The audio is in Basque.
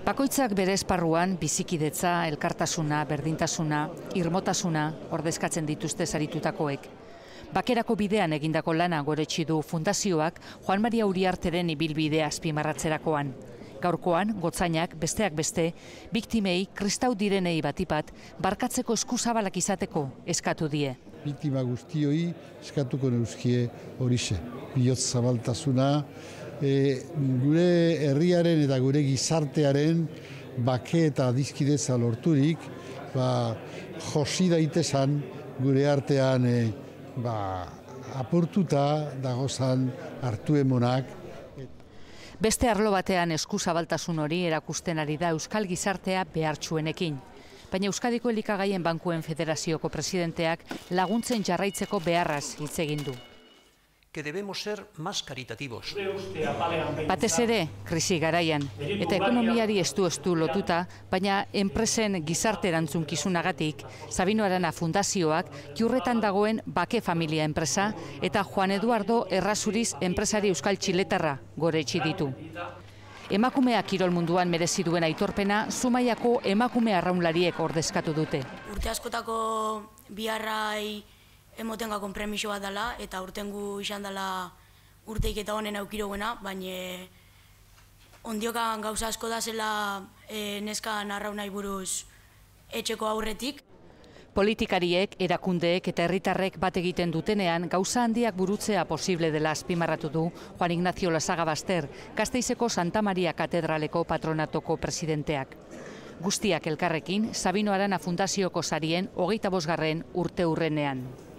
Bakoitzak bere esparruan bizikidetza, elkartasuna, berdintasuna, irmotasuna ordezkatzen dituzte saritutakoek. Bakerako bidean egindako lana goretsi du fundazioak Juan Maria Uriarteren ibilbidea azpimarratzerakoan. Gaurkoan, gotzainak, besteak beste, biktimei, kristau direnei batipat, barkatzeko eskuzabalak izateko eskatu die. Biktima guztioi eskatuko neuzkie horixe. Biotz zabaltasuna, e, gure herriaren eta gure gizartearen bake eta dizkideza lorturik, ba, josi daitezan gure artean e, ba, apurtuta dagozan hartu emonak. Beste arlo batean eskuzabaltasun hori erakusten ari da Euskal Gizartea behartsuenekin. Baina Euskadiko Elikagaien Bankuen Federazioko presidenteak laguntzen jarraitzeko beharraz hitz egin du que debemos ser más caritativos. Batez ere, krisi garaian, eta ekonomiari estu estu lotuta, baina enpresen gizarteran erantzun kizunagatik, Sabino Arana Fundazioak Kiurretan dagoen bake familia enpresa eta Juan Eduardo Errazuriz enpresari Euskal Txiletarra gore ditu. Emakumea kirol munduan merezi duen aitorpena Zumaiako emakume arraunlariek ordezkatu dute. Urte askotako biharrai emotenga premiso bat dela, eta urtengu izan dela urteik eta honen aukiro baina ondiokan gauza asko da zela e, neska narraunai buruz etxeko aurretik. Politikariek, erakundeek eta herritarrek bat egiten dutenean gauza handiak burutzea posible dela azpimarratu du Juan Ignacio Lasagabaster, Gasteizeko Santa Maria Katedraleko patronatoko presidenteak. Guztiak elkarrekin, Sabino Arana Fundazioko sarien hogeita bosgarren urte urrenean.